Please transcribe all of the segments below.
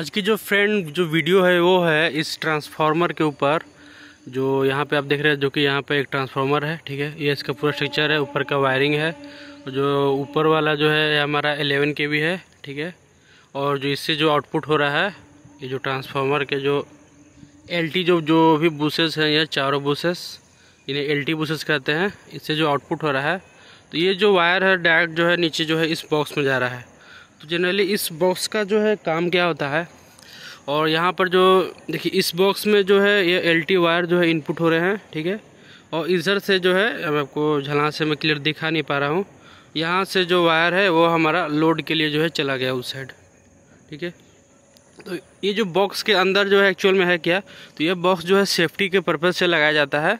आज की जो फ्रेंड जो वीडियो है वो है इस ट्रांसफार्मर के ऊपर जो यहाँ पे आप देख रहे हैं जो कि यहाँ पे एक ट्रांसफार्मर है ठीक है ये इसका पूरा स्ट्रक्चर है ऊपर का वायरिंग है जो ऊपर वाला जो है हमारा एलेवन के भी है ठीक है और जो इससे जो आउटपुट हो रहा है ये जो ट्रांसफार्मर के जो एल जो जो भी बूसेस हैं यह चारों बूसेस इन्हें एल टी कहते हैं इससे जो आउटपुट हो रहा है तो ये जो वायर है डायरेक्ट जो है नीचे जो है इस बॉक्स में जा रहा है तो जनरली इस बॉक्स का जो है काम क्या होता है और यहाँ पर जो देखिए इस बॉक्स में जो है ये एलटी वायर जो है इनपुट हो रहे हैं ठीक है और इधर से जो है अब आपको झलां से मैं क्लियर दिखा नहीं पा रहा हूँ यहाँ से जो वायर है वो हमारा लोड के लिए जो है चला गया उस साइड ठीक है तो ये जो बॉक्स के अंदर जो है एक्चुअल में है क्या तो ये बॉक्स जो है सेफ्टी के पर्पज़ से लगाया जाता है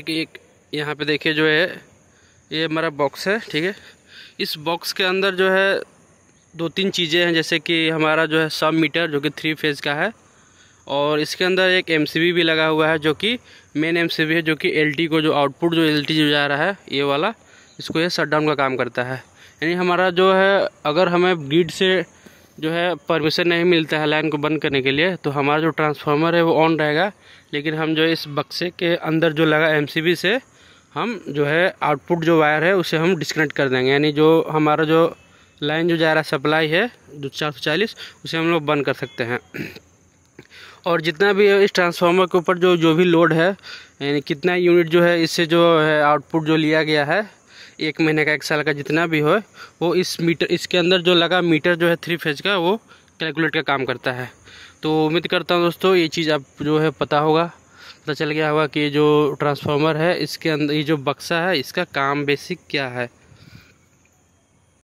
एक एक यहाँ पे देखिए जो है ये हमारा बॉक्स है ठीक है इस बॉक्स के अंदर जो है दो तीन चीज़ें हैं जैसे कि हमारा जो है सब मीटर जो कि थ्री फेज़ का है और इसके अंदर एक एम भी लगा हुआ है जो कि मेन एम है जो कि एल को जो आउटपुट जो एल जो जा रहा है ये वाला इसको ये डाउन का काम करता है यानी हमारा जो है अगर हमें ग्रिड से जो है परमिशन नहीं मिलता है लाइन को बंद करने के लिए तो हमारा जो ट्रांसफार्मर है वो ऑन रहेगा लेकिन हम जो इस बक्से के अंदर जो लगा एम से हम जो है आउटपुट जो वायर है उसे हम डिसकनेक्ट कर देंगे यानी जो हमारा जो लाइन जो जा रहा सप्लाई है जो चार उसे हम लोग बंद कर सकते हैं और जितना भी इस ट्रांसफार्मर के ऊपर जो जो भी लोड है यानी कितना यूनिट जो है इससे जो है आउटपुट जो लिया गया है एक महीने का एक साल का जितना भी हो वो इस मीटर इसके अंदर जो लगा मीटर जो है थ्री फेज का वो कैलकुलेट का काम करता है तो उम्मीद करता हूँ दोस्तों ये चीज़ आप जो है पता होगा पता चल गया होगा कि जो ट्रांसफार्मर है इसके अंदर ये जो बक्सा है इसका काम बेसिक क्या है